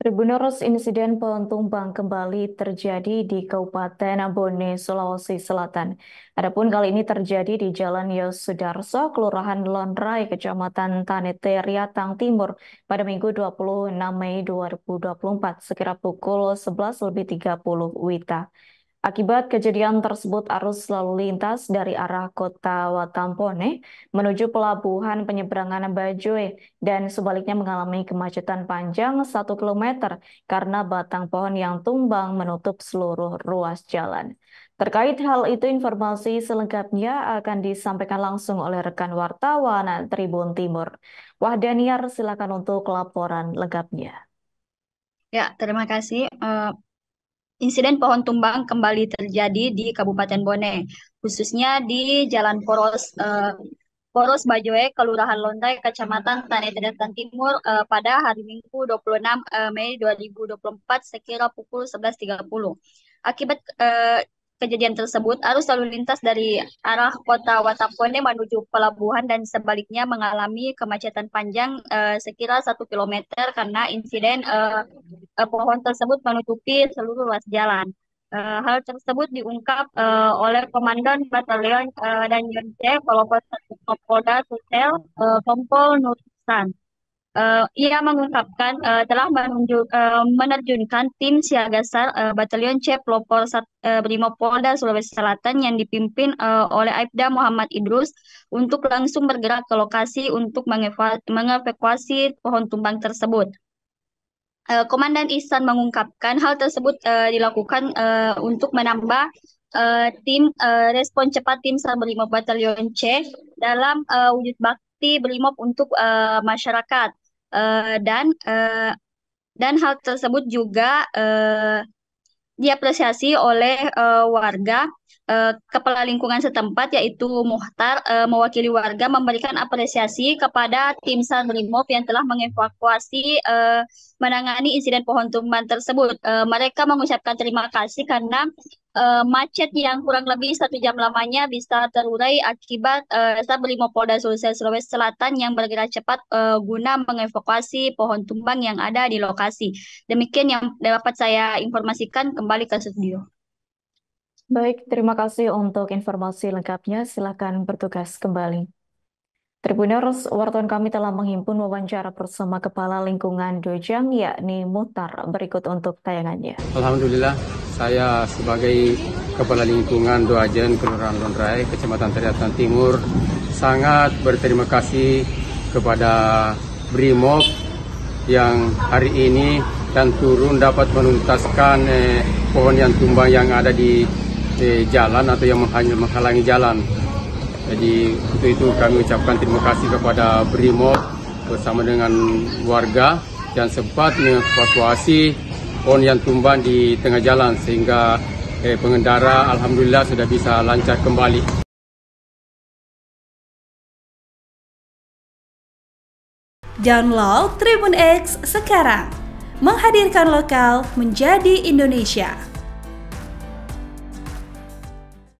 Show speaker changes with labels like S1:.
S1: Tribuners insiden tumbang kembali terjadi di Kabupaten Bone, Sulawesi Selatan. Adapun kali ini terjadi di Jalan Yosudarso, Kelurahan Lonrai, Kecamatan Tanete, Riatang Timur pada Minggu 26 Mei 2024, sekitar pukul 11.30 WITA. Akibat kejadian tersebut, arus lalu lintas dari arah kota Watampone menuju pelabuhan penyeberangan Bajoe dan sebaliknya mengalami kemacetan panjang 1 km karena batang pohon yang tumbang menutup seluruh ruas jalan. Terkait hal itu, informasi selengkapnya akan disampaikan langsung oleh rekan wartawan Tribun Timur. Wahdaniar, silakan untuk laporan lengkapnya. Ya, terima kasih. Uh Insiden pohon tumbang kembali
S2: terjadi di Kabupaten Bone, khususnya di Jalan Poros eh, Poros Bajoe, Kelurahan Lontai, Kecamatan Tanah Selatan Timur eh, pada hari Minggu 26 eh, Mei 2024 sekira pukul 11.30. Akibat eh, kejadian tersebut, arus lalu lintas dari arah kota Watapone menuju pelabuhan dan sebaliknya mengalami kemacetan panjang eh, sekira 1 km karena insiden eh, uh, pohon tersebut menutupi seluruh luas jalan. Uh, hal tersebut diungkap uh, oleh Komandan Batalion uh, dan Yonce Polda Tutel uh, Kompol Nursan. Uh, ia mengungkapkan uh, telah menunjuk, uh, menerjunkan tim siaga SAR uh, Batalion C Pelopor Sat, uh, Brimopolda Sulawesi Selatan yang dipimpin uh, oleh Aibda Muhammad Idrus untuk langsung bergerak ke lokasi untuk mengevakuasi pohon tumbang tersebut uh, Komandan Ihsan mengungkapkan hal tersebut uh, dilakukan uh, untuk menambah uh, tim uh, respon cepat tim Sabrimob Batalion C dalam uh, wujud bakti Brimob untuk uh, masyarakat uh, dan uh, dan hal tersebut juga uh, diapresiasi oleh uh, warga Eh, kepala lingkungan setempat yaitu Muhtar eh, mewakili warga memberikan apresiasi kepada tim Sanrimov yang telah mengevakuasi eh, menangani insiden pohon tumbang tersebut. Eh, mereka mengucapkan terima kasih karena eh, macet yang kurang lebih satu jam lamanya bisa terurai akibat eh, SAR Polda Sulsel Sulawesi Selatan yang bergerak cepat eh, guna mengevakuasi pohon tumbang yang ada di lokasi. Demikian yang dapat saya informasikan kembali ke studio.
S1: Baik, terima kasih untuk informasi lengkapnya. Silakan bertugas kembali. Tribuners, wartawan kami telah menghimpun wawancara bersama Kepala Lingkungan Dojang, yakni Mutar Berikut untuk tayangannya.
S3: Alhamdulillah, saya sebagai Kepala Lingkungan Dojang Kelurahan Londrai, Kecamatan Teriatan Timur, sangat berterima kasih kepada BRIMOB yang hari ini dan turun dapat menuntaskan eh, pohon yang tumbang yang ada di di jalan atau yang menghalangi jalan. Jadi untuk itu kami ucapkan terima kasih kepada Brimob bersama dengan warga yang sempat mengevakuasi pohon yang tumbang di tengah jalan sehingga eh, pengendara alhamdulillah sudah bisa lancar kembali.
S2: Download Tribun X sekarang. Menghadirkan lokal menjadi Indonesia.